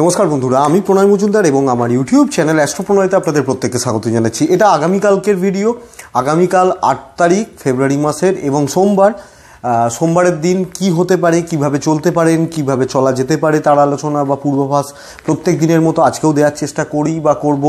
নমস্কার বন্ধুরা আমি প্রণয় মজুমদার এবং আমার ইউটিউব চ্যানেল অ্যাস্ট্রোপ্রণয়তে আপনাদের প্রত্যেককে স্বাগত জানাচ্ছি এটা আগামীকালকের ভিডিও আগামীকাল আট তারিখ ফেব্রুয়ারি মাসের এবং সোমবার সোমবারের দিন কি হতে পারে কিভাবে চলতে পারেন কিভাবে চলা যেতে পারে তার আলোচনা বা পূর্বাভাস প্রত্যেক দিনের মতো আজকেও দেওয়ার চেষ্টা করি বা করব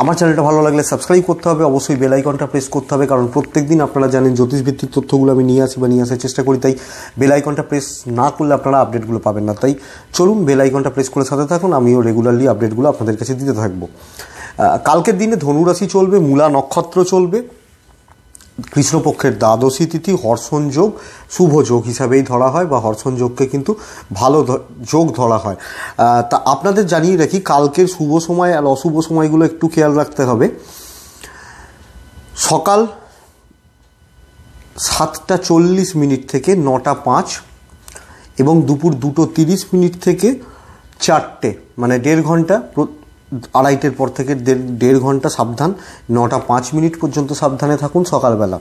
আমার চ্যানেলটা ভালো লাগলে সাবস্ক্রাইব করতে হবে অবশ্যই বেলাইকনটা প্রেস করতে হবে কারণ প্রত্যেক দিন আপনারা জানেন জ্যোতিষভিত্তিক তথ্যগুলো আমি নিয়ে আসি বা নিয়ে আসার চেষ্টা করি তাই বেলাইকনটা প্রেস না করলে আপনারা আপডেটগুলো পাবেন না তাই চলুন বেলাইকনটা প্রেস করে সাথে থাকুন আমিও রেগুলারলি আপডেটগুলো আপনাদের কাছে দিতে থাকবো কালকের দিনে ধনুরাশি চলবে মূলা নক্ষত্র চলবে কৃষ্ণপক্ষের দ্বাদশী তিথি হর্ষণ যোগ শুভ যোগ হিসাবেই ধরা হয় বা হর্ষণ যোগকে কিন্তু ভালো যোগ ধরা হয় তা আপনাদের জানিয়ে রাখি কালকের শুভ সময় আর অশুভ সময়গুলো একটু খেয়াল রাখতে হবে সকাল সাতটা চল্লিশ মিনিট থেকে নটা পাঁচ এবং দুপুর দুটো তিরিশ মিনিট থেকে চারটে মানে দেড় ঘন্টা আড়াইটের পর থেকে দেড় দেড় ঘন্টা সাবধান নটা পাঁচ মিনিট পর্যন্ত সাবধানে থাকুন সকালবেলা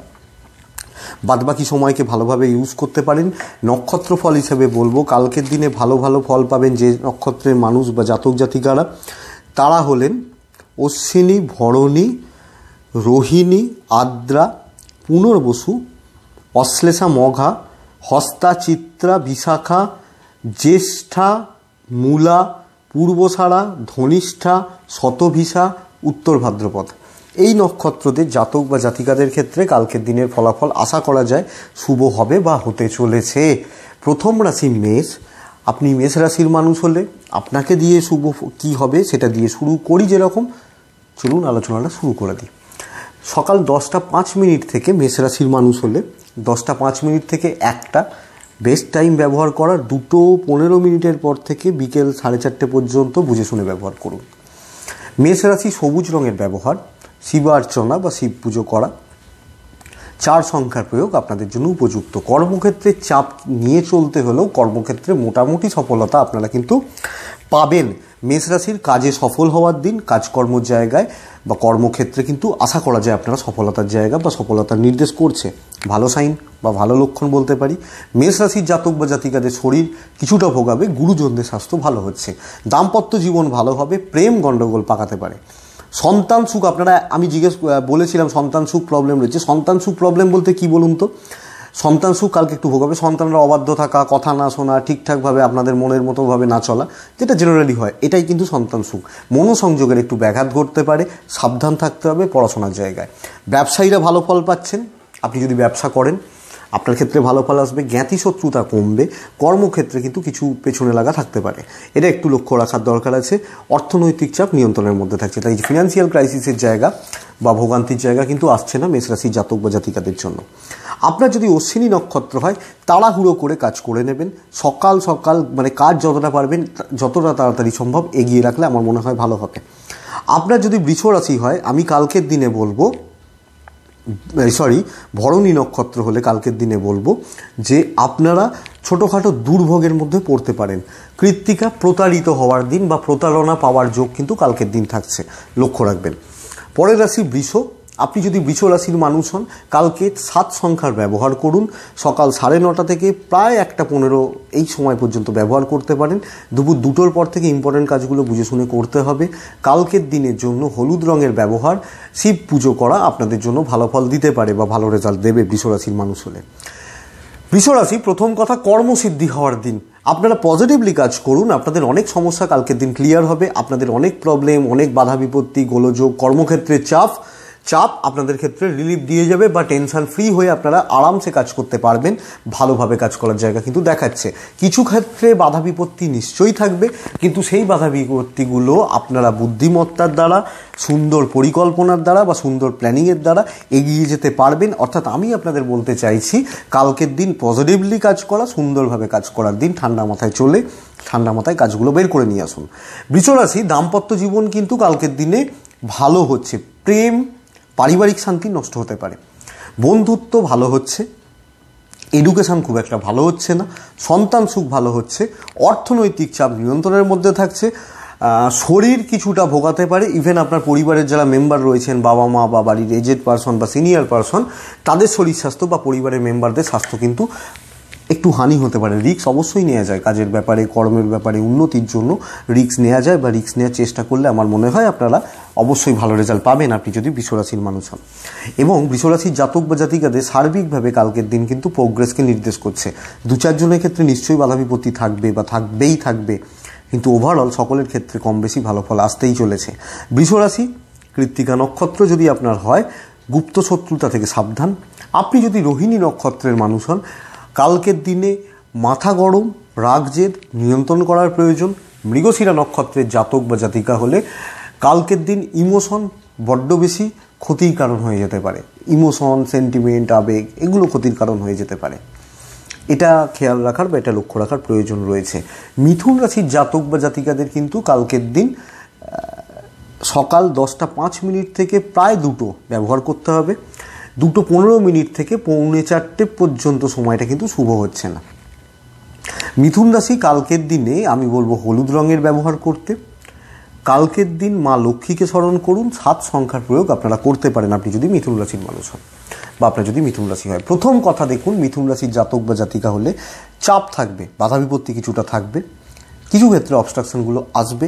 বাদবাকি সময়কে ভালোভাবে ইউজ করতে পারেন নক্ষত্র ফল হিসেবে বলবো কালকের দিনে ভালো ভালো ফল পাবেন যে নক্ষত্রের মানুষ বা জাতক জাতিকারা তারা হলেন অশ্বিনী ভরণী রোহিণী আদ্রা পুনর্বসু অশ্লেষা মঘা হস্তা চিত্রা বিশাখা জ্যেষ্ঠা মূলা পূর্বসারা ধনিষ্ঠা শতভিসা উত্তর ভাদ্রপদ এই নক্ষত্রদের জাতক বা জাতিকাদের ক্ষেত্রে কালকের দিনের ফলাফল আশা করা যায় শুভ হবে বা হতে চলেছে প্রথম রাশি মেষ আপনি মেষ রাশির মানুষ হলে আপনাকে দিয়ে শুভ কি হবে সেটা দিয়ে শুরু করি যেরকম চলুন আলোচনাটা শুরু করে দিই সকাল দশটা পাঁচ মিনিট থেকে মেষ রাশির মানুষ হলে দশটা পাঁচ মিনিট থেকে একটা বেস্ট টাইম ব্যবহার করার দুটো পনেরো মিনিটের পর থেকে বিকেল সাড়ে চারটে পর্যন্ত বুঝে শুনে ব্যবহার করুন মেষ রাশি সবুজ রঙের ব্যবহার শিবার্চনা বা শিব পুজো করা চার সংখ্যার প্রয়োগ আপনাদের জন্য উপযুক্ত কর্মক্ষেত্রে চাপ নিয়ে চলতে হলেও কর্মক্ষেত্রে মোটামুটি সফলতা আপনারা কিন্তু পাবেন মেষ রাশির কাজে সফল হওয়ার দিন কাজকর্ম জায়গায় বা কর্মক্ষেত্রে কিন্তু আশা করা যায় আপনারা সফলতার জায়গা বা সফলতার নির্দেশ করছে ভালো সাইন বা ভালো লক্ষণ বলতে পারি মেষ রাশির জাতক বা জাতিকাদের শরীর কিছুটা ভোগাবে গুরুজনদের স্বাস্থ্য ভালো হচ্ছে দাম্পত্য জীবন ভালো হবে প্রেম গণ্ডগোল পাকাতে পারে সন্তান সুখ আপনারা আমি জিজ্ঞেস বলেছিলাম সন্তান সুখ প্রবলেম রয়েছে সন্তান সুখ প্রবলেম বলতে কি বলুন তো সন্তান সুখ কালকে একটু ভোগ হবে সন্তানরা অবাধ্য থাকা কথা না শোনা ঠিকঠাকভাবে আপনাদের মনের মতোভাবে না চলা যেটা জেনারেলি হয় এটাই কিন্তু সন্তান সুখ মনোসংযোগের একটু ব্যাঘাত ঘটতে পারে সাবধান থাকতে হবে পড়াশোনার জায়গায় ব্যবসায়ীরা ভালো ফল পাচ্ছেন আপনি যদি ব্যবসা করেন আপনার ক্ষেত্রে ভালো ফল আসবে জ্ঞাতি শত্রুতা কমবে কর্মক্ষেত্রে কিন্তু কিছু পেছনে লাগা থাকতে পারে এটা একটু লক্ষ্য রাখার দরকার আছে অর্থনৈতিক চাপ নিয়ন্ত্রণের মধ্যে থাকছে তাই ফিনান্সিয়াল ক্রাইসিসের জায়গা বা ভোগান্তির জায়গা কিন্তু আসছে না মেষ জাতক বা জাতিকাদের জন্য আপনার যদি অশ্বিনী নক্ষত্র হয় তাড়াহুড়ো করে কাজ করে নেবেন সকাল সকাল মানে কাজ যতটা পারবেন যতটা তাড়াতাড়ি সম্ভব এগিয়ে রাখলে আমার মনে হয় ভালো হবে আপনার যদি বৃষ রাশি হয় আমি কালকের দিনে বলবো সরি ভরণী নক্ষত্র হলে কালকের দিনে বলবো যে আপনারা ছোটোখাটো দুর্ভোগের মধ্যে পড়তে পারেন কৃত্তিকা প্রতারিত হওয়ার দিন বা প্রতারণা পাওয়ার যোগ কিন্তু কালকের দিন থাকছে লক্ষ্য রাখবেন পরের রাশি বৃষ আপনি যদি বৃষ রাশির মানুষ হন কালকে সাত সংখ্যার ব্যবহার করুন সকাল সাড়ে নটা থেকে প্রায় একটা পনেরো এই সময় পর্যন্ত ব্যবহার করতে পারেন দুপুর দুটোর পর থেকে ইম্পর্টেন্ট কাজগুলো বুঝে শুনে করতে হবে কালকের দিনের জন্য হলুদ রঙের ব্যবহার শিব পুজো করা আপনাদের জন্য ভালো ফল দিতে পারে বা ভালো রেজাল্ট দেবে বৃষ রাশির মানুষ হলে বিশ্বরাশি প্রথম কথা কর্মসিদ্ধি হওয়ার দিন আপনারা পজিটিভলি কাজ করুন আপনাদের অনেক সমস্যা কালকের দিন ক্লিয়ার হবে আপনাদের অনেক প্রবলেম অনেক বাধা বিপত্তি গোলযোগ কর্মক্ষেত্রে চাপ চাপ আপনাদের ক্ষেত্রে রিলিফ দিয়ে যাবে বা টেনশন ফ্রি হয়ে আপনারা আরামসে কাজ করতে পারবেন ভালোভাবে কাজ করার জায়গা কিন্তু দেখাচ্ছে কিছু ক্ষেত্রে বাধা বিপত্তি নিশ্চয়ই থাকবে কিন্তু সেই বাধা বিপত্তিগুলো আপনারা বুদ্ধিমত্তার দ্বারা সুন্দর পরিকল্পনার দ্বারা বা সুন্দর প্ল্যানিংয়ের দ্বারা এগিয়ে যেতে পারবেন অর্থাৎ আমি আপনাদের বলতে চাইছি কালকের দিন পজিটিভলি কাজ করা সুন্দরভাবে কাজ করার দিন ঠান্ডা মাথায় চলে ঠান্ডা মাথায় কাজগুলো বের করে নিয়ে আসুন বিচরাশি দাম্পত্য জীবন কিন্তু কালকের দিনে ভালো হচ্ছে প্রেম পারিবারিক শান্তি নষ্ট হতে পারে বন্ধুত্ব ভালো হচ্ছে এডুকেশান খুব একটা ভালো হচ্ছে না সন্তান সুখ ভালো হচ্ছে অর্থনৈতিক চাপ নিয়ন্ত্রণের মধ্যে থাকছে শরীর কিছুটা ভোগাতে পারে ইভেন আপনার পরিবারের যারা মেম্বার রয়েছেন বাবা মা বা বাড়ির এজেড পারসন বা সিনিয়র পারসন তাদের শরীর স্বাস্থ্য বা পরিবারের মেম্বারদের স্বাস্থ্য কিন্তু একটু হানি হতে পারে রিক্স অবশ্যই নেওয়া যায় কাজের ব্যাপারে কর্মের ব্যাপারে উন্নতির জন্য রিক্স নেওয়া যায় বা রিক্স নেওয়ার চেষ্টা করলে আমার মনে হয় আপনারা অবশ্যই ভালো রেজাল্ট পাবেন আপনি যদি বিশ্বরাশির মানুষ হন এবং বিশ্বরাশির জাতক বা জাতিকাদের সার্বিকভাবে কালকের দিন কিন্তু প্রোগ্রেসকে নির্দেশ করছে দু চারজনের ক্ষেত্রে নিশ্চয়ই বাধা বিপত্তি থাকবে বা থাকবেই থাকবে কিন্তু ওভারঅল সকলের ক্ষেত্রে কম বেশি ভালো ফল আসতেই চলেছে বৃষরাশি কৃত্তিকা নক্ষত্র যদি আপনার হয় গুপ্ত শত্রুতা থেকে সাবধান আপনি যদি রোহিণী নক্ষত্রের মানুষ হন কালকের দিনে মাথা গরম রাগ জেদ নিয়ন্ত্রণ করার প্রয়োজন মৃগশিরা নক্ষত্রের জাতক বা জাতিকা হলে কালকের দিন ইমোশন বড্ড বেশি ক্ষতির কারণ হয়ে যেতে পারে ইমোশন সেন্টিমেন্ট আবেগ এগুলো ক্ষতির কারণ হয়ে যেতে পারে এটা খেয়াল রাখার বা এটা লক্ষ্য রাখার প্রয়োজন রয়েছে মিথুন রাশির জাতক বা জাতিকাদের কিন্তু কালকের দিন সকাল দশটা পাঁচ মিনিট থেকে প্রায় দুটো ব্যবহার করতে হবে দুটো পনেরো মিনিট থেকে পৌনে চারটে পর্যন্ত সময়টা কিন্তু শুভ হচ্ছে না মিথুন রাশি কালকের দিনে আমি বলবো হলুদ রঙের ব্যবহার করতে কালকের দিন মা লক্ষ্মীকে স্মরণ করুন সাত সংখ্যার প্রয়োগ আপনারা করতে পারেন আপনি যদি মিথুন রাশির মানুষ হন বা আপনার যদি মিথুন রাশি হয় প্রথম কথা দেখুন মিথুন রাশির জাতক বা জাতিকা হলে চাপ থাকবে বাধা বিপত্তি কিছুটা থাকবে কিছু ক্ষেত্রে অবস্ট্রাকশনগুলো আসবে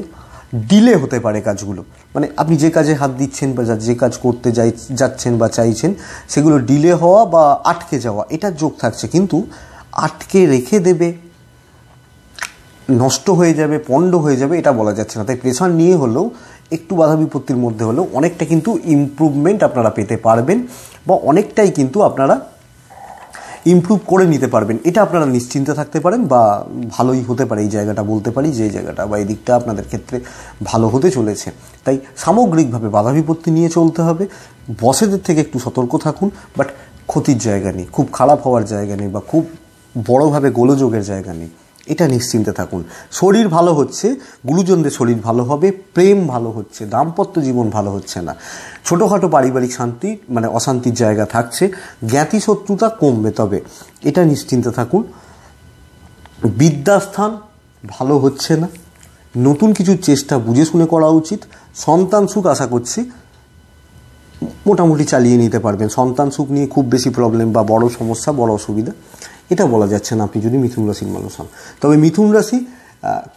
ডিলে হতে পারে কাজগুলো মানে আপনি যে কাজে হাত দিচ্ছেন বা যে কাজ করতে যাই যাচ্ছেন বা চাইছেন সেগুলো ডিলে হওয়া বা আটকে যাওয়া এটা যোগ থাকছে কিন্তু আটকে রেখে দেবে নষ্ট হয়ে যাবে পণ্ড হয়ে যাবে এটা বলা যাচ্ছে না তাই প্রেশার নিয়ে হলেও একটু বাধা বিপত্তির মধ্যে হলেও অনেকটা কিন্তু ইম্প্রুভমেন্ট আপনারা পেতে পারবেন বা অনেকটাই কিন্তু আপনারা ইম্প্রুভ করে নিতে পারবেন এটা আপনারা নিশ্চিন্তে থাকতে পারেন বা ভালোই হতে পারে এই জায়গাটা বলতে পারি যে জায়গাটা বা এই দিকটা আপনাদের ক্ষেত্রে ভালো হতে চলেছে তাই সামগ্রিকভাবে বাধা বিপত্তি নিয়ে চলতে হবে বসেদের থেকে একটু সতর্ক থাকুন বাট ক্ষতির জায়গা নেই খুব খারাপ হওয়ার জায়গা নেই বা খুব বড়োভাবে গোলযোগের জায়গা নেই এটা নিশ্চিন্তে থাকুন শরীর ভালো হচ্ছে গুরুজনদের শরীর ভালো হবে প্রেম ভালো হচ্ছে দাম্পত্য জীবন ভালো হচ্ছে না ছোটোখাটো পারিবারিক শান্তি মানে অশান্তির জায়গা থাকছে জ্ঞাতি শত্রুতা কমবে তবে এটা নিশ্চিন্তে থাকুন বিদ্যাস্থান ভালো হচ্ছে না নতুন কিছু চেষ্টা বুঝে শুনে করা উচিত সন্তান সুখ আশা করছি মোটামুটি চালিয়ে নিতে পারবেন সন্তান সুখ নিয়ে খুব বেশি প্রবলেম বা বড় সমস্যা বড় অসুবিধা এটা বলা যাচ্ছে না আপনি যদি মিথুন রাশির মানুষ হন তবে মিথুন রাশি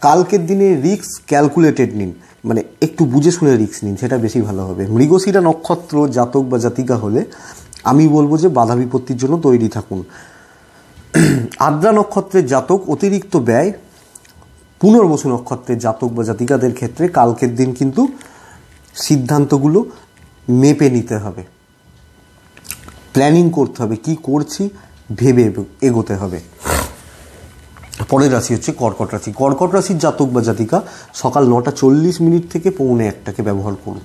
কালকের দিনে রিক্স ক্যালকুলেটেড নিন মানে একটু বুঝে শুনে রিক্স নিন সেটা বেশি ভালো হবে মৃগশিরা নক্ষত্র জাতক বা জাতিকা হলে আমি বলবো যে বাধা বিপত্তির জন্য তৈরি থাকুন আদ্রা নক্ষত্রের জাতক অতিরিক্ত ব্যয় পুনর্বসু নক্ষত্রের জাতক বা জাতিকাদের ক্ষেত্রে কালকের দিন কিন্তু সিদ্ধান্তগুলো মেপে নিতে হবে প্ল্যানিং করতে হবে কি করছি ভেবে এগোতে হবে পরের রাশি হচ্ছে কর্কট রাশি কর্কট রাশির জাতক বা জাতিকা সকাল নটা চল্লিশ মিনিট থেকে পৌনে একটাকে ব্যবহার করুন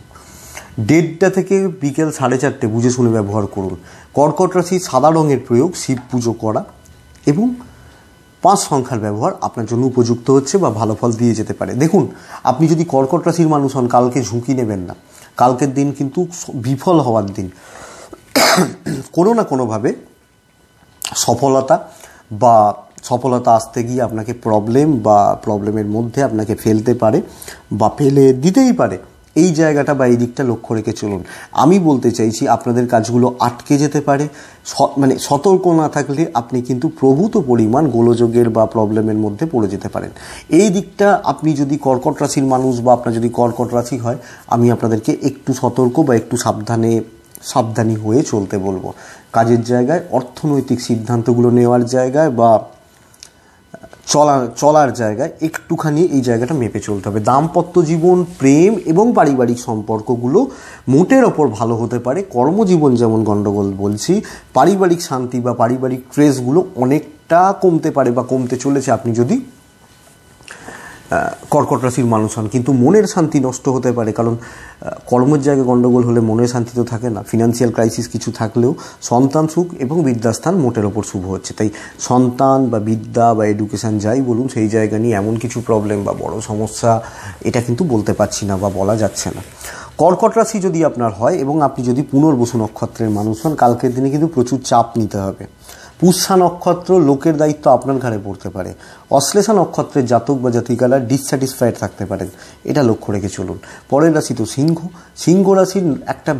দেড়টা থেকে বিকেল সাড়ে চারটে বুঝে শুনে ব্যবহার করুন কর্কট রাশি সাদা রঙের প্রয়োগ শিব পুজো করা এবং পাঁচ সংখ্যার ব্যবহার আপনার জন্য উপযুক্ত হচ্ছে বা ভালো ফল দিয়ে যেতে পারে দেখুন আপনি যদি কর্কট রাশির মানুষ হন কালকে ঝুঁকি নেবেন না কালকের দিন কিন্তু বিফল হওয়ার দিন কোনো না কোনোভাবে সফলতা বা সফলতা আসতে গিয়ে আপনাকে প্রবলেম বা প্রবলেমের মধ্যে আপনাকে ফেলতে পারে বা ফেলে দিতেই পারে এই জায়গাটা বা এই দিকটা লক্ষ্য রেখে চলুন আমি বলতে চাইছি আপনাদের কাজগুলো আটকে যেতে পারে মানে সতর্ক না থাকলে আপনি কিন্তু প্রভূত পরিমাণ গোলযোগের বা প্রবলেমের মধ্যে পড়ে যেতে পারেন এই দিকটা আপনি যদি কর্কট রাশির মানুষ বা আপনার যদি কর্কট রাশি হয় আমি আপনাদেরকে একটু সতর্ক বা একটু সাবধানে সাবধানী হয়ে চলতে বলবো কাজের জায়গায় অর্থনৈতিক সিদ্ধান্তগুলো নেওয়ার জায়গায় বা চলা চলার জায়গায় একটুখানি এই জায়গাটা মেপে চলতে হবে দাম্পত্য জীবন প্রেম এবং পারিবারিক সম্পর্কগুলো মোটের ওপর ভালো হতে পারে কর্মজীবন যেমন গণ্ডগোল বলছি পারিবারিক শান্তি বা পারিবারিক ক্রেজগুলো অনেকটা কমতে পারে বা কমতে চলেছে আপনি যদি কর্কট রাশির মানুষ হন কিন্তু মনের শান্তি নষ্ট হতে পারে কারণ কর্মের জায়গায় গণ্ডগোল হলে মনের শান্তি তো থাকে না ফিনান্সিয়াল ক্রাইসিস কিছু থাকলেও সন্তান সুখ এবং বিদ্যাস্থান মোটের ওপর শুভ হচ্ছে তাই সন্তান বা বিদ্যা বা এডুকেশান যাই বলুন সেই জায়গা নিয়ে এমন কিছু প্রবলেম বা বড় সমস্যা এটা কিন্তু বলতে পারছি না বা বলা যাচ্ছে না কর্কট রাশি যদি আপনার হয় এবং আপনি যদি পুনর্বসু নক্ষত্রের মানুষ হন কালকের দিনে কিন্তু প্রচুর চাপ নিতে হবে পুষা নক্ষত্র লোকের দায়িত্ব আপনার ঘাড়ে পড়তে পারে অশ্লেষা নক্ষত্রের জাতক বা জাতিকালা ডিসস্যাটিসফাইড থাকতে পারেন এটা লক্ষ্য রেখে চলুন পরের রাশি তো সিংহ সিংহ রাশির একটা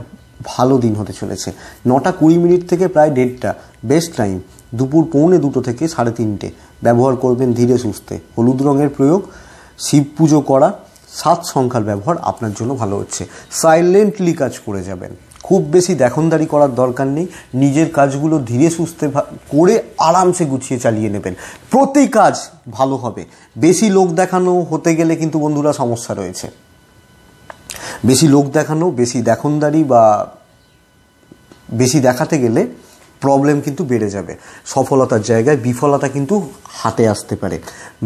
ভালো দিন হতে চলেছে নটা কুড়ি মিনিট থেকে প্রায় দেড়টা বেস্ট টাইম দুপুর পৌনে দুটো থেকে সাড়ে তিনটে ব্যবহার করবেন ধীরে সুস্থে হলুদ রঙের প্রয়োগ শিব পুজো করা সাত সংখ্যার ব্যবহার আপনার জন্য ভালো হচ্ছে সাইলেন্টলি কাজ করে যাবেন খুব বেশি দেখনদারি করার দরকার নেই নিজের কাজগুলো ধীরে সুস্থে করে আরামসে গুছিয়ে চালিয়ে নেবেন প্রতি কাজ ভালো হবে বেশি লোক দেখানো হতে গেলে কিন্তু বন্ধুরা সমস্যা রয়েছে বেশি লোক দেখানো বেশি দেখনদারি বা বেশি দেখাতে গেলে প্রবলেম কিন্তু বেড়ে যাবে সফলতার জায়গায় বিফলতা কিন্তু হাতে আসতে পারে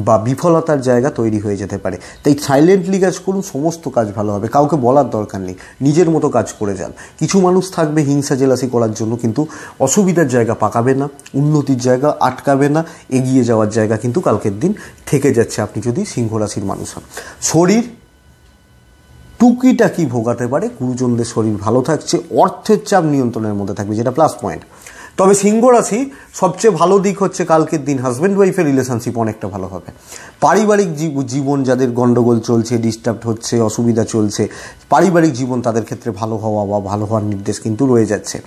বা বিফলতার জায়গা তৈরি হয়ে যেতে পারে তাই সাইলেন্টলি কাজ করুন সমস্ত কাজ ভালো হবে কাউকে বলার দরকার নেই নিজের মতো কাজ করে যান কিছু মানুষ থাকবে হিংসা জেলাসি করার জন্য কিন্তু অসুবিধার জায়গা পাকাবে না উন্নতির জায়গা আটকাবে না এগিয়ে যাওয়ার জায়গা কিন্তু কালকের দিন থেকে যাচ্ছে আপনি যদি সিংহরাশির মানুষ হন শরীর টুকিটাকি ভোগাতে পারে গুরুজনদের শরীর ভালো থাকছে অর্থের চাপ নিয়ন্ত্রণের মধ্যে থাকবে যেটা প্লাস পয়েন্ট তবে সিংহ রাশি সবচেয়ে ভালো দিক হচ্ছে কালকের দিন হাজব্যান্ড ওয়াইফের রিলেশনশিপ অনেকটা ভালো হবে পারিবারিক জীবন যাদের গণ্ডগোল চলছে ডিস্টার্ব হচ্ছে অসুবিধা চলছে পারিবারিক জীবন তাদের ক্ষেত্রে ভালো হওয়া বা ভালো হওয়ার নির্দেশ কিন্তু রয়ে যাচ্ছে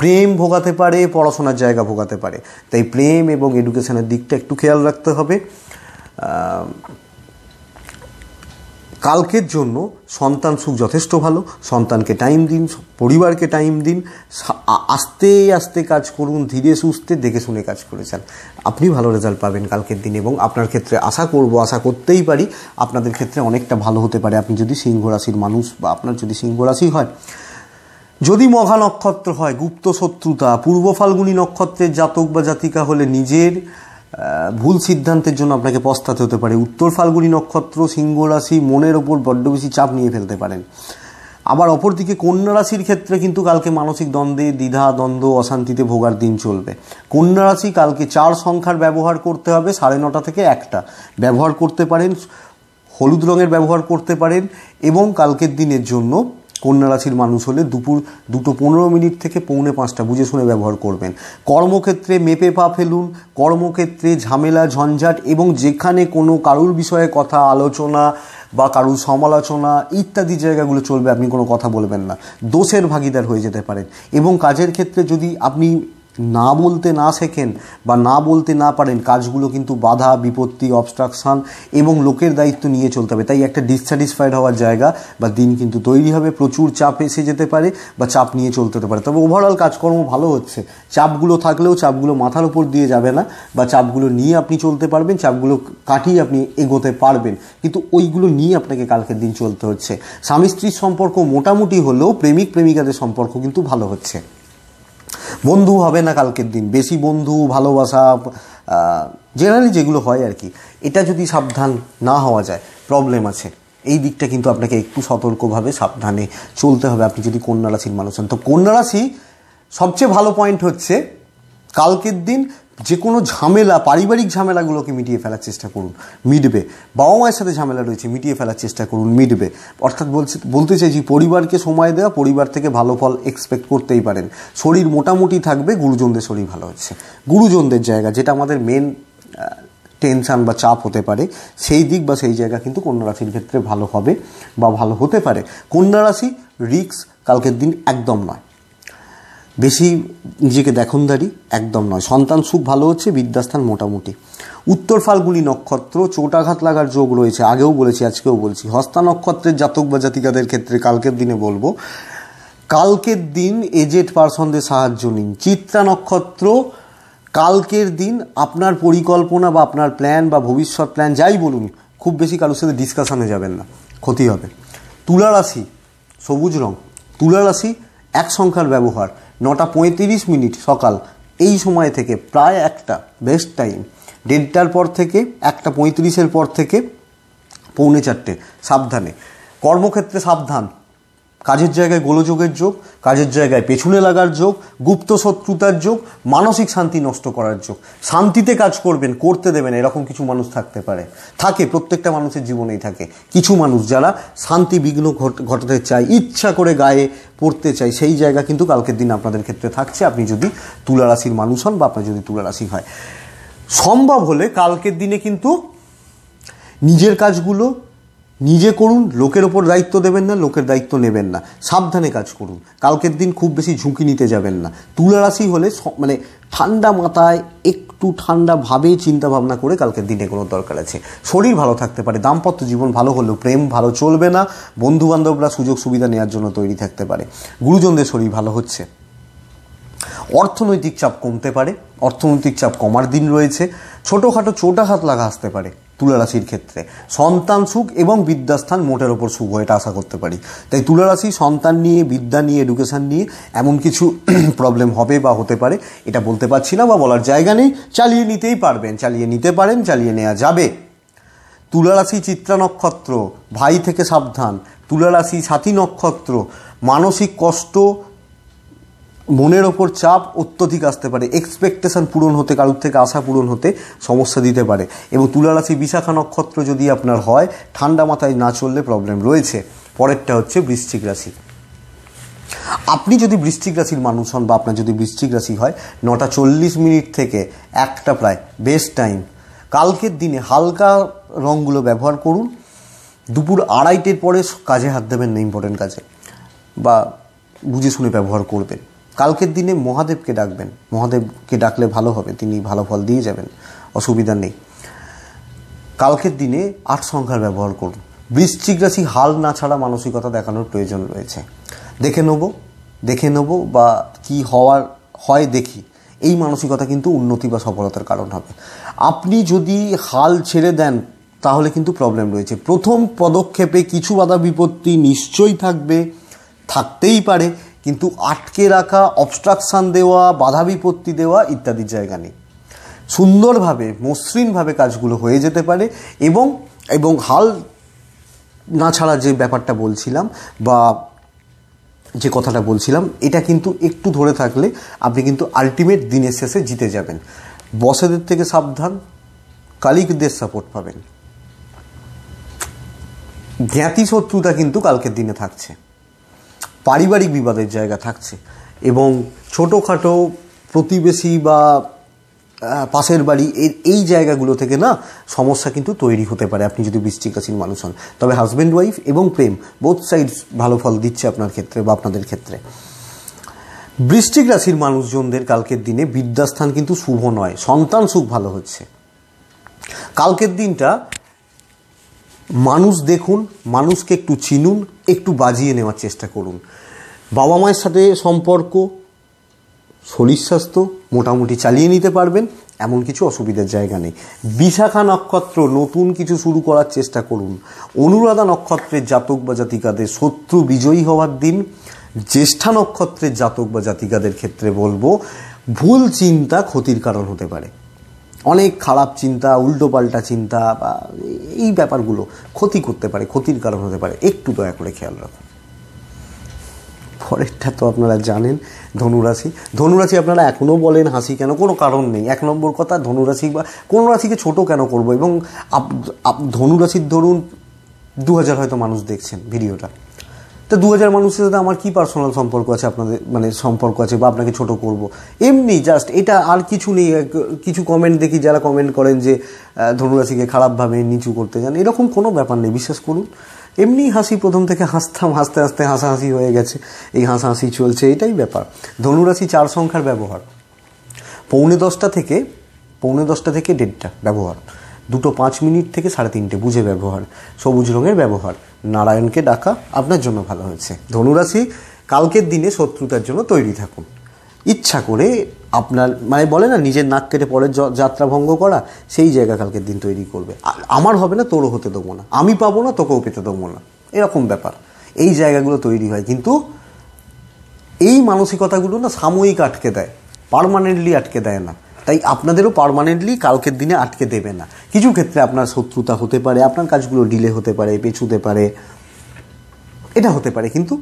প্রেম ভোগাতে পারে পড়াশোনার জায়গা ভোগাতে পারে তাই প্রেম এবং এডুকেশনের দিকটা একটু খেয়াল রাখতে হবে কালকের জন্য সন্তান সুখ যথেষ্ট ভালো সন্তানকে টাইম দিন পরিবারকে টাইম দিন আস্তে আস্তে কাজ করুন ধীরে সুস্থে দেখে শুনে কাজ করে যান আপনি ভালো রেজাল্ট পাবেন কালকের দিন এবং আপনার ক্ষেত্রে আশা করব আশা করতেই পারি আপনাদের ক্ষেত্রে অনেকটা ভালো হতে পারে আপনি যদি সিংহ রাশির মানুষ বা আপনার যদি সিংহ রাশি হয় যদি মঘা নক্ষত্র হয় গুপ্ত শত্রুতা পূর্ব ফাল্গুনি নক্ষত্রের জাতক বা জাতিকা হলে নিজের ভুল সিদ্ধান্তের জন্য আপনাকে পস্তাতে হতে পারে উত্তর ফাল্গুনি নক্ষত্র সিংহ রাশি মনের ওপর বড্ড বেশি চাপ নিয়ে ফেলতে পারেন আবার অপরদিকে কন্যা রাশির ক্ষেত্রে কিন্তু কালকে মানসিক দ্বন্দ্বে দ্বিধা দ্বন্দ্ব অশান্তিতে ভোগার দিন চলবে কন্যা রাশি কালকে চার সংখ্যার ব্যবহার করতে হবে সাড়ে নটা থেকে একটা ব্যবহার করতে পারেন হলুদ রঙের ব্যবহার করতে পারেন এবং কালকের দিনের জন্য কন্যা রাশির মানুষ হলে দুপুর দুটো পনেরো মিনিট থেকে পৌনে পাঁচটা বুঝে শুনে ব্যবহার করবেন কর্মক্ষেত্রে মেপে পা ফেলুন কর্মক্ষেত্রে ঝামেলা ঝঞ্ঝাট এবং যেখানে কোনো কারুর বিষয়ে কথা আলোচনা বা কারুর সমালোচনা ইত্যাদি জায়গাগুলো চলবে আপনি কোনো কথা বলবেন না দোষের ভাগিদার হয়ে যেতে পারেন এবং কাজের ক্ষেত্রে যদি আপনি না বলতে না শেখেন বা না বলতে না পারেন কাজগুলো কিন্তু বাধা বিপত্তি অবস্ট্রাকশান এবং লোকের দায়িত্ব নিয়ে চলতে হবে তাই একটা ডিসস্যাটিসফাইড হওয়ার জায়গা বা দিন কিন্তু তৈরি হবে প্রচুর চাপ এসে যেতে পারে বা চাপ নিয়ে চলতে পারে তবে ওভারঅল কাজকর্ম ভালো হচ্ছে চাপগুলো থাকলেও চাপগুলো মাথার ওপর দিয়ে যাবে না বা চাপগুলো নিয়ে আপনি চলতে পারবেন চাপগুলো কাটিয়ে আপনি এগোতে পারবেন কিন্তু ওইগুলো নিয়ে আপনাকে কালকের দিন চলতে হচ্ছে স্বামী স্ত্রীর সম্পর্ক মোটামুটি হলেও প্রেমিক প্রেমিকাদের সম্পর্ক কিন্তু ভালো হচ্ছে বন্ধু হবে না কালকের দিন বেশি বন্ধু ভালোবাসা জেনারেলি যেগুলো হয় আর কি এটা যদি সাবধান না হওয়া যায় প্রবলেম আছে এই দিকটা কিন্তু আপনাকে একটু সতর্কভাবে সাবধানে চলতে হবে আপনি যদি কন্যা রাশির মানুষ হন তো কন্যা রাশি সবচেয়ে ভালো পয়েন্ট হচ্ছে কালকের দিন যে কোনো ঝামেলা পারিবারিক ঝামেলাগুলোকে মিটিয়ে ফেলার চেষ্টা করুন মিটবে বাবা মায়ের সাথে ঝামেলা রয়েছে মিটিয়ে ফেলার চেষ্টা করুন মিটবে অর্থাৎ বলছে বলতে চাইছি পরিবারকে সময় দেওয়া পরিবার থেকে ভালো ফল এক্সপেক্ট করতেই পারেন শরীর মোটামুটি থাকবে গুরুজনদের শরীর ভালো হচ্ছে গুরুজনদের জায়গা যেটা আমাদের মেন টেনশান বা চাপ হতে পারে সেই দিক বা সেই জায়গা কিন্তু কন্যা রাশির ক্ষেত্রে ভালো হবে বা ভালো হতে পারে কন্যা রাশি রিক্স কালকের দিন একদম নয় বেশি নিজেকে দেখনদারি একদম নয় সন্তান সুখ ভালো হচ্ছে বিদ্যাস্থান মোটামুটি উত্তর ফাল্গুনি নক্ষত্র চোটাঘাত লাগার যোগ রয়েছে আগেও বলেছি আজকেও বলছি হস্তা নক্ষত্রের জাতক বা জাতিকাদের ক্ষেত্রে কালকের দিনে বলবো কালকের দিন এজেড পার্সনদের সাহায্য নিন চিত্রা নক্ষত্র কালকের দিন আপনার পরিকল্পনা বা আপনার প্ল্যান বা ভবিষ্যৎ প্ল্যান যাই বলুন খুব বেশি কারোর সাথে ডিসকাশানে যাবেন না ক্ষতি হবে তুলারাশি সবুজ রং তুলা রাশি এক সংখ্যার ব্যবহার নটা পঁয়ত্রিশ মিনিট সকাল এই সময় থেকে প্রায় একটা বেস্ট টাইম দেড়টার পর থেকে একটা পঁয়ত্রিশের পর থেকে পৌনে চারটে সাবধানে কর্মক্ষেত্রে সাবধান কাজের জায়গায় গোলযোগের যোগ কাজের জায়গায় পেছনে লাগার যোগ গুপ্ত শত্রুতার যোগ মানসিক শান্তি নষ্ট করার যোগ শান্তিতে কাজ করবেন করতে দেবেন এরকম কিছু মানুষ থাকতে পারে থাকে প্রত্যেকটা মানুষের জীবনেই থাকে কিছু মানুষ যারা শান্তি বিঘ্ন ঘটাতে চায় ইচ্ছা করে গায়ে পড়তে চায় সেই জায়গা কিন্তু কালকের দিন আপনাদের ক্ষেত্রে থাকছে আপনি যদি তুলারাশির মানুষ হন বা আপনার যদি তুলারাশি হয় সম্ভব হলে কালকের দিনে কিন্তু নিজের কাজগুলো নিজে করুন লোকের ওপর দায়িত্ব দেবেন না লোকের দায়িত্ব নেবেন না সাবধানে কাজ করুন কালকের দিন খুব বেশি ঝুঁকি নিতে যাবেন না তুলা রাশি হলে মানে ঠান্ডা মাথায় একটু ঠান্ডাভাবেই ভাবনা করে কালকের দিনে কোনো দরকার আছে শরীর ভালো থাকতে পারে দাম্পত্য জীবন ভালো হলেও প্রেম ভালো চলবে না বন্ধুবান্ধবরা সুযোগ সুবিধা নেওয়ার জন্য তৈরি থাকতে পারে গুরুজনদের শরীর ভালো হচ্ছে অর্থনৈতিক চাপ কমতে পারে অর্থনৈতিক চাপ কমার দিন রয়েছে ছোটোখাটো চোটা হাত লাগা আসতে পারে তুলারাশির ক্ষেত্রে সন্তান সুখ এবং বিদ্যাস্থান মোটের ওপর হয় এটা আশা করতে পারি তাই তুলারাশি সন্তান নিয়ে বিদ্যা নিয়ে এডুকেশান নিয়ে এমন কিছু প্রবলেম হবে বা হতে পারে এটা বলতে পারছি না বা বলার জায়গা নেই চালিয়ে নিতেই পারবেন চালিয়ে নিতে পারেন চালিয়ে নেওয়া যাবে তুলারাশি চিত্রা নক্ষত্র ভাই থেকে সাবধান তুলারাশি সাথী নক্ষত্র মানসিক কষ্ট মনের ওপর চাপ অত্যধিক আসতে পারে এক্সপেকটেশান পূরণ হতে কারোর থেকে আশা পূরণ হতে সমস্যা দিতে পারে এবং তুলারাশি বিশাখা নক্ষত্র যদি আপনার হয় ঠান্ডা মাথায় না চললে প্রবলেম রয়েছে পরেরটা হচ্ছে বৃশ্চিক রাশি আপনি যদি বৃশ্চিক রাশির মানুষ হন বা আপনার যদি বৃশ্চিক রাশি হয় নটা চল্লিশ মিনিট থেকে একটা প্রায় বেস্ট টাইম কালকের দিনে হালকা রঙগুলো ব্যবহার করুন দুপুর আড়াইটের পরে কাজে হাত দেবেন না ইম্পর্টেন্ট কাজে বা বুঝে শুনে ব্যবহার করবেন কালকের দিনে মহাদেবকে ডাকবেন মহাদেবকে ডাকলে ভালো হবে তিনি ভালো ফল দিয়ে যাবেন অসুবিধা নেই কালকের দিনে আট সংখ্যার ব্যবহার করুন বৃশ্চিক রাশি হাল না ছাড়া মানসিকতা দেখানোর প্রয়োজন রয়েছে দেখে নেব দেখে নেব বা কি হওয়ার হয় দেখি এই মানসিকতা কিন্তু উন্নতি বা সফলতার কারণ হবে আপনি যদি হাল ছেড়ে দেন তাহলে কিন্তু প্রবলেম রয়েছে প্রথম পদক্ষেপে কিছু বাধা বিপত্তি নিশ্চয়ই থাকবে থাকতেই পারে কিন্তু আটকে রাখা অবস্ট্রাকশান দেওয়া বাধা বিপত্তি দেওয়া ইত্যাদির জায়গা নেই সুন্দরভাবে মসৃণভাবে কাজগুলো হয়ে যেতে পারে এবং এবং হাল না ছাড়া যে ব্যাপারটা বলছিলাম বা যে কথাটা বলছিলাম এটা কিন্তু একটু ধরে থাকলে আপনি কিন্তু আলটিমেট দিনের শেষে জিতে যাবেন বসেদের থেকে সাবধান কালিকদের সাপোর্ট পাবেন জ্ঞাতি শত্রুতা কিন্তু কালকের দিনে থাকছে পারিবারিক বিবাদের জায়গা থাকছে এবং ছোটোখাটো প্রতিবেশী বা পাশের বাড়ি এর এই জায়গাগুলো থেকে না সমস্যা কিন্তু তৈরি হতে পারে আপনি যদি বৃষ্টিকাশীন মানুষ হন তবে হাজব্যান্ড ওয়াইফ এবং প্রেম বোথ সাইডস ভালো ফল দিচ্ছে আপনার ক্ষেত্রে বা আপনাদের ক্ষেত্রে বৃষ্টিক রাশির মানুষজনদের কালকের দিনে বিদ্যাস্থান কিন্তু শুভ নয় সন্তান সুখ ভালো হচ্ছে কালকের দিনটা মানুষ দেখুন মানুষকে একটু চিনুন একটু বাজিয়ে নেওয়ার চেষ্টা করুন বাবা মায়ের সাথে সম্পর্ক শরীর স্বাস্থ্য মোটামুটি চালিয়ে নিতে পারবেন এমন কিছু অসুবিধার জায়গা নেই বিশাখা নক্ষত্র নতুন কিছু শুরু করার চেষ্টা করুন অনুরাধা নক্ষত্রের জাতক বা জাতিকাদের শত্রু বিজয়ী হওয়ার দিন জ্যেষ্ঠা নক্ষত্রের জাতক বা জাতিকাদের ক্ষেত্রে বলবো ভুল চিন্তা ক্ষতির কারণ হতে পারে অনেক খারাপ চিন্তা উল্টোপাল্টা চিন্তা বা এই ব্যাপারগুলো ক্ষতি করতে পারে ক্ষতির কারণ হতে পারে একটু দয়া করে খেয়াল রাখুন পরেরটা তো আপনারা জানেন ধনুরাশি ধনুরাশি আপনারা এখনও বলেন হাসি কেন কোনো কারণ নেই এক নম্বর কথা ধনুরাশি বা কোনো রাশিকে ছোট কেন করব এবং ধনুরাশির ধরুন দু হাজার হয়তো মানুষ দেখছেন ভিডিওটা তা দু হাজার মানুষের সাথে আমার কী পার্সোনাল সম্পর্ক আছে আপনাদের মানে সম্পর্ক আছে বা আপনাকে ছোট করব এমনি জাস্ট এটা আর কিছু নেই কিছু কমেন্ট দেখি যারা কমেন্ট করেন যে ধনুরাশিকে খারাপভাবে নিচু করতে যান এরকম কোনো ব্যাপার নেই বিশ্বাস করুন এমনি হাসি প্রথম থেকে হাসতাম হাসতে হাসতে হাসাহাসি হয়ে গেছে এই হাসাহাসি চলছে এটাই ব্যাপার ধনুরাশি চার সংখ্যার ব্যবহার পৌনে দশটা থেকে পৌনে দশটা থেকে দেড়টা ব্যবহার দুটো পাঁচ মিনিট থেকে সাড়ে তিনটে বুঝে ব্যবহার সবুজ রঙের ব্যবহার নারায়ণকে ডাকা আপনার জন্য ভালো হয়েছে ধনুরাশি কালকের দিনে শত্রুতার জন্য তৈরি থাকুন ইচ্ছা করে আপনার মানে বলে না নিজের নাক কেটে পরে যাত্রা ভঙ্গ করা সেই জায়গা কালকের দিন তৈরি করবে আমার হবে না তোরও হতে দেবো না আমি পাবো না তোকেও পেতে দেবো না এরকম ব্যাপার এই জায়গাগুলো তৈরি হয় কিন্তু এই মানসিকতাগুলো না সাময়িক আটকে দেয় পারমানেন্টলি আটকে দেয় না তাই আপনাদেরও পারমানেন্টলি কালকের দিনে আটকে দেবে না কিছু ক্ষেত্রে আপনার শত্রুতা হতে পারে আপনার কাজগুলো ডিলে হতে পারে পেছুতে পারে এটা হতে পারে কিন্তু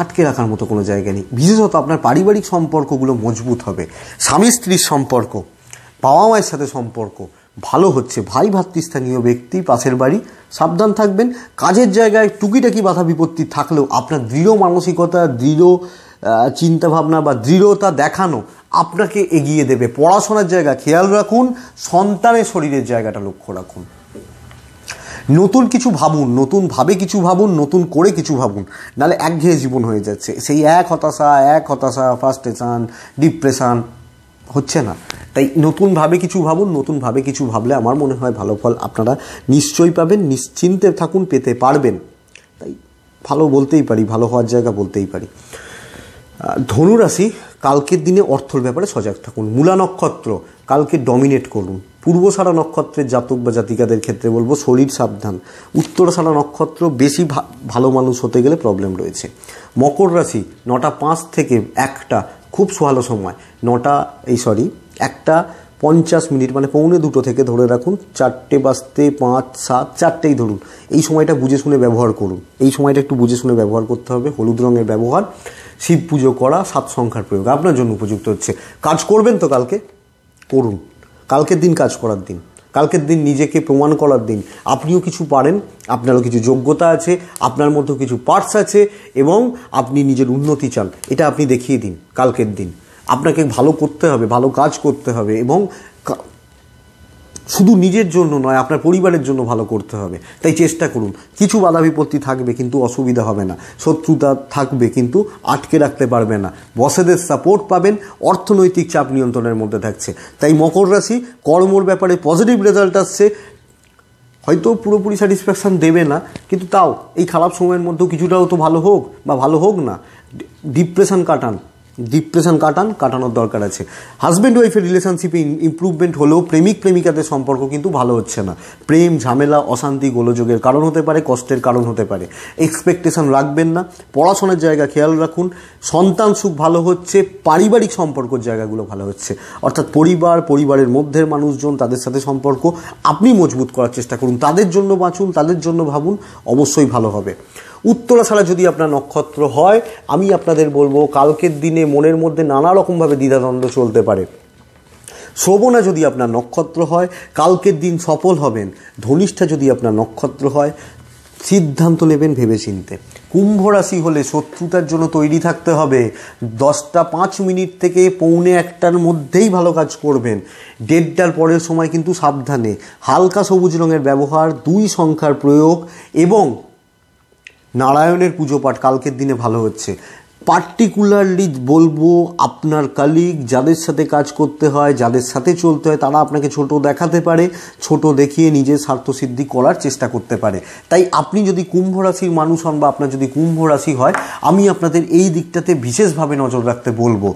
আটকে রাখার মতো কোনো জায়গা নেই বিশেষত আপনার পারিবারিক সম্পর্কগুলো মজবুত হবে স্বামী স্ত্রীর সম্পর্ক বাবা মায়ের সাথে সম্পর্ক ভালো হচ্ছে ভাই ভাতৃস্থানীয় ব্যক্তি পাশের বাড়ি সাবধান থাকবেন কাজের জায়গায় টুকিটাকি বাধা বিপত্তি থাকলেও আপনার দৃঢ় মানসিকতা দৃঢ় চিন্তাভাবনা বা দৃঢ়তা দেখানো আপনাকে এগিয়ে দেবে পড়াশোনার জায়গা খেয়াল রাখুন সন্তানের শরীরের জায়গাটা লক্ষ্য রাখুন নতুন কিছু ভাবুন নতুনভাবে কিছু ভাবুন নতুন করে কিছু ভাবুন নাহলে একঘেয়ে জীবন হয়ে যাচ্ছে সেই এক হতাশা এক হতাশা ফার্স্টেশন ডিপ্রেশান হচ্ছে না তাই নতুনভাবে কিছু ভাবুন নতুনভাবে কিছু ভাবলে আমার মনে হয় ভালো ফল আপনারা নিশ্চয়ই পাবেন নিশ্চিন্তে থাকুন পেতে পারবেন তাই ভালো বলতেই পারি ভালো হওয়ার জায়গা বলতেই পারি ধনুরাশি কালকের দিনে অর্থর ব্যাপারে সজাগ থাকুন মূলা নক্ষত্র কালকে ডমিনেট করুন পূর্ব সারা নক্ষত্রের জাতক বা জাতিকাদের ক্ষেত্রে বলবো শরীর সাবধান উত্তর সারা নক্ষত্র বেশি ভালো মানুষ হতে গেলে প্রবলেম রয়েছে মকর রাশি নটা পাঁচ থেকে একটা খুব সোহালো সময় নটা এই সরি একটা পঞ্চাশ মিনিট মানে পৌনে দুটো থেকে ধরে রাখুন চারটে বাজতে পাঁচ সাত চারটেই ধরুন এই সময়টা বুঝে শুনে ব্যবহার করুন এই সময়টা একটু বুঝে শুনে ব্যবহার করতে হবে হলুদ রঙের ব্যবহার শিব পুজো করা সাত সংখ্যার প্রয়োগ আপনার জন্য উপযুক্ত হচ্ছে কাজ করবেন তো কালকে করুন কালকের দিন কাজ করার দিন কালকের দিন নিজেকে প্রমাণ করার দিন আপনিও কিছু পারেন আপনারও কিছু যোগ্যতা আছে আপনার মধ্যে কিছু পার্টস আছে এবং আপনি নিজের উন্নতি চান এটা আপনি দেখিয়ে দিন কালকের দিন আপনাকে ভালো করতে হবে ভালো কাজ করতে হবে এবং শুধু নিজের জন্য নয় আপনার পরিবারের জন্য ভালো করতে হবে তাই চেষ্টা করুন কিছু বাধা বিপত্তি থাকবে কিন্তু অসুবিধা হবে না শত্রুতা থাকবে কিন্তু আটকে রাখতে পারবে না বসেদের সাপোর্ট পাবেন অর্থনৈতিক চাপ নিয়ন্ত্রণের মধ্যে থাকছে তাই মকর রাশি কর্মর ব্যাপারে পজিটিভ রেজাল্ট আসছে হয়তো পুরোপুরি স্যাটিসফ্যাকশান দেবে না কিন্তু তাও এই খারাপ সময়ের মধ্যেও কিছুটাও তো ভালো হোক বা ভালো হোক না ডিপ্রেশন কাটান ডিপ্রেশন কাটান কাটানোর দরকার আছে হাজব্যান্ড ওয়াইফের রিলেশনশিপে ইম্প্রুভমেন্ট হলেও প্রেমিক প্রেমিকাদের সম্পর্ক কিন্তু ভালো হচ্ছে না প্রেম ঝামেলা অশান্তি গোলযোগের কারণ হতে পারে কষ্টের কারণ হতে পারে এক্সপেকটেশন রাখবেন না পড়াশোনার জায়গা খেয়াল রাখুন সন্তান সুখ ভালো হচ্ছে পারিবারিক সম্পর্কর জায়গাগুলো ভালো হচ্ছে অর্থাৎ পরিবার পরিবারের মধ্যের মানুষজন তাদের সাথে সম্পর্ক আপনি মজবুত করার চেষ্টা করুন তাদের জন্য বাঁচুন তাদের জন্য ভাবুন অবশ্যই ভালো হবে উত্তরা ছাড়া যদি আপনার নক্ষত্র হয় আমি আপনাদের বলবো কালকের দিনে মনের মধ্যে নানা রকমভাবে দ্বিধাদ্বন্দ্ব চলতে পারে শ্রবণা যদি আপনার নক্ষত্র হয় কালকের দিন সফল হবেন ধনিষ্ঠা যদি আপনার নক্ষত্র হয় সিদ্ধান্ত নেবেন ভেবে চিনতে কুম্ভ রাশি হলে শত্রুতার জন্য তৈরি থাকতে হবে দশটা পাঁচ মিনিট থেকে পৌনে একটার মধ্যেই ভালো কাজ করবেন দেড়টার পরের সময় কিন্তু সাবধানে হালকা সবুজ রঙের ব্যবহার দুই সংখ্যার প্রয়োগ এবং নারায়ণের পুজো পাঠ কালকের দিনে ভালো হচ্ছে পার্টিকুলারলি বলবো আপনার কালিগ যাদের সাথে কাজ করতে হয় যাদের সাথে চলতে হয় তারা আপনাকে ছোট দেখাতে পারে ছোট দেখিয়ে নিজের স্বার্থসিদ্ধি করার চেষ্টা করতে পারে তাই আপনি যদি কুম্ভ রাশির মানুষ হন বা আপনার যদি কুম্ভ রাশি হয় আমি আপনাদের এই দিকটাতে বিশেষভাবে নজর রাখতে বলবো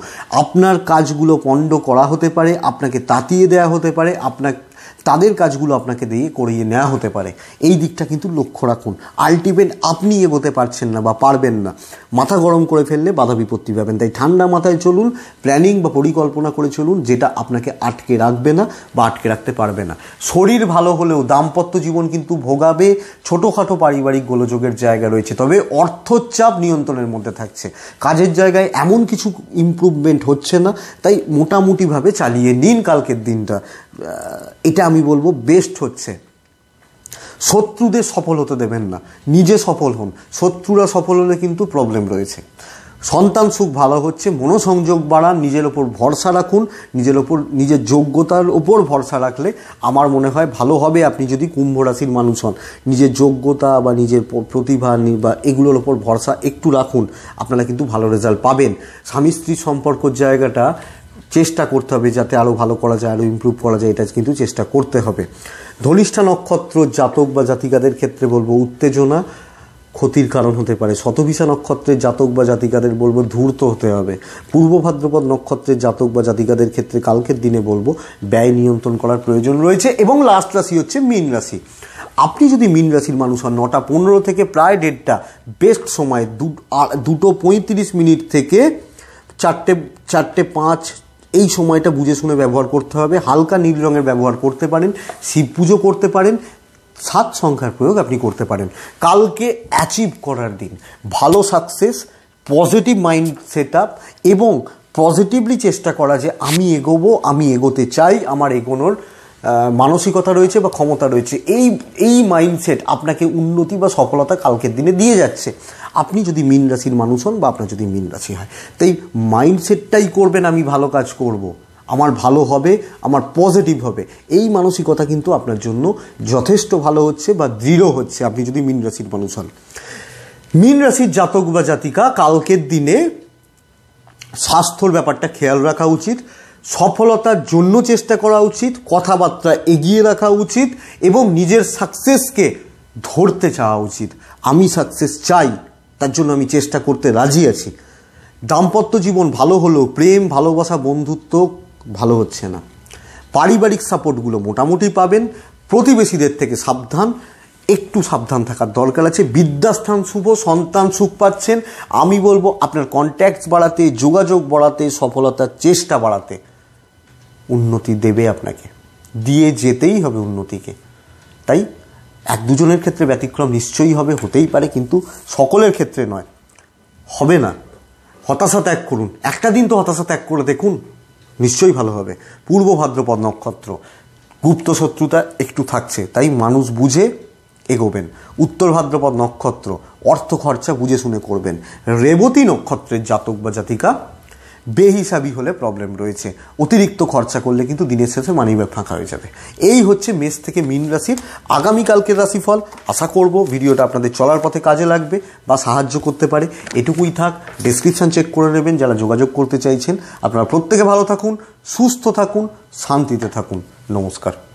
আপনার কাজগুলো পণ্ড করা হতে পারে আপনাকে তাতিয়ে দেয়া হতে পারে আপনার তাদের কাজগুলো আপনাকে দিয়ে করিয়ে নেওয়া হতে পারে এই দিকটা কিন্তু লক্ষ্য রাখুন আলটিমেট আপনি এগোতে পারছেন না বা পারবেন না মাথা গরম করে ফেললে বাধা বিপত্তি পাবেন তাই ঠান্ডা মাথায় চলুন প্ল্যানিং বা পরিকল্পনা করে চলুন যেটা আপনাকে আটকে রাখবে না বা আটকে রাখতে পারবে না শরীর ভালো হলেও দাম্পত্য জীবন কিন্তু ভোগাবে ছোটোখাটো পারিবারিক গোলযোগের জায়গা রয়েছে তবে অর্থচাপ নিয়ন্ত্রণের মধ্যে থাকছে কাজের জায়গায় এমন কিছু ইম্প্রুভমেন্ট হচ্ছে না তাই মোটামুটিভাবে চালিয়ে নিন কালকের দিনটা এটা আমি বলবো বেস্ট হচ্ছে শত্রুদের সফল হতে দেবেন না নিজে সফল হন শত্রুরা সফল হলে কিন্তু প্রবলেম রয়েছে সন্তান সুখ ভালো হচ্ছে মনোসংযোগ বাড়ান নিজের ওপর ভরসা রাখুন নিজের ওপর নিজের যোগ্যতার ওপর ভরসা রাখলে আমার মনে হয় ভালো হবে আপনি যদি কুম্ভ রাশির মানুষ হন নিজের যোগ্যতা বা নিজের প্রতিভা বা এগুলোর ওপর ভরসা একটু রাখুন আপনারা কিন্তু ভালো রেজাল্ট পাবেন স্বামী স্ত্রীর সম্পর্কর জায়গাটা চেষ্টা করতে হবে যাতে আরও ভালো করা যায় আরও ইম্প্রুভ করা যায় এটা কিন্তু চেষ্টা করতে হবে ধনিষ্ঠা নক্ষত্র জাতক বা জাতিকাদের ক্ষেত্রে বলবো উত্তেজনা ক্ষতির কারণ হতে পারে শতভিসা নক্ষত্রের জাতক বা জাতিকাদের বলবো ধূর্ত হতে হবে পূর্ব ভাদ্রপদ নক্ষত্রের জাতক বা জাতিকাদের ক্ষেত্রে কালকের দিনে বলবো ব্যয় নিয়ন্ত্রণ করার প্রয়োজন রয়েছে এবং লাস্ট রাশি হচ্ছে মীন রাশি আপনি যদি মীন রাশির মানুষ হন নটা পনেরো থেকে প্রায় দেড়টা বেস্ট সময় দুটো পঁয়ত্রিশ মিনিট থেকে চারটে চারটে পাঁচ এই সময়টা বুঝে শুনে ব্যবহার করতে হবে হালকা নীল রঙের ব্যবহার করতে পারেন শিব পুজো করতে পারেন সাত সংখ্যার প্রয়োগ আপনি করতে পারেন কালকে অ্যাচিভ করার দিন ভালো success positive mind set up এবং পজিটিভলি চেষ্টা করা যে আমি এগোবো আমি এগোতে চাই আমার এগোনোর মানসিকতা রয়েছে বা ক্ষমতা রয়েছে এই এই মাইন্ডসেট আপনাকে উন্নতি বা সফলতা কালকের দিনে দিয়ে যাচ্ছে আপনি যদি মিন রাশির মানুষ হন বা আপনার যদি মিন রাশি হয় তাই মাইন্ডসেটটাই করবেন আমি ভালো কাজ করব। আমার ভালো হবে আমার পজিটিভ হবে এই মানসিকতা কিন্তু আপনার জন্য যথেষ্ট ভালো হচ্ছে বা দৃঢ় হচ্ছে আপনি যদি মিন রাশির মানুষ হন মিন রাশির জাতক বা জাতিকা কালকের দিনে স্বাস্থ্যর ব্যাপারটা খেয়াল রাখা উচিত সফলতার জন্য চেষ্টা করা উচিত কথাবার্তা এগিয়ে রাখা উচিত এবং নিজের সাকসেসকে ধরতে চাওয়া উচিত আমি সাকসেস চাই তার জন্য আমি চেষ্টা করতে রাজি আছি দাম্পত্য জীবন ভালো হলেও প্রেম ভালোবাসা বন্ধুত্ব ভালো হচ্ছে না পারিবারিক সাপোর্টগুলো মোটামুটি পাবেন প্রতিবেশীদের থেকে সাবধান একটু সাবধান থাকার দরকার আছে বিদ্যাস্থান শুভ সন্তান সুখ পাচ্ছেন আমি বলবো আপনার কন্ট্যাক্টস বাড়াতে যোগাযোগ বাড়াতে সফলতার চেষ্টা বাড়াতে উন্নতি দেবে আপনাকে দিয়ে যেতেই হবে উন্নতিকে তাই এক দুজনের ক্ষেত্রে ব্যতিক্রম নিশ্চয়ই হবে হতেই পারে কিন্তু সকলের ক্ষেত্রে নয় হবে না হতাশা ত্যাগ করুন একটা দিন তো হতাশা ত্যাগ করে দেখুন নিশ্চয়ই ভালো হবে পূর্ব ভাদ্রপদ নক্ষত্র গুপ্ত শত্রুতা একটু থাকছে তাই মানুষ বুঝে এগোবেন উত্তর ভাদ্রপদ নক্ষত্র অর্থ খরচা বুঝে শুনে করবেন রেবতী নক্ষত্রের জাতক বা জাতিকা বেহিসাবি হলে প্রবলেম রয়েছে অতিরিক্ত খরচা করলে কিন্তু দিনের শেষে মানিব্যাগ ফাঁকা হয়ে যাবে এই হচ্ছে মেষ থেকে মিন রাশির আগামীকালকের রাশিফল আশা করব ভিডিওটা আপনাদের চলার পথে কাজে লাগবে বা সাহায্য করতে পারে এটুকুই থাক ডিসক্রিপশান চেক করে নেবেন যারা যোগাযোগ করতে চাইছেন আপনারা প্রত্যেকে ভালো থাকুন সুস্থ থাকুন শান্তিতে থাকুন নমস্কার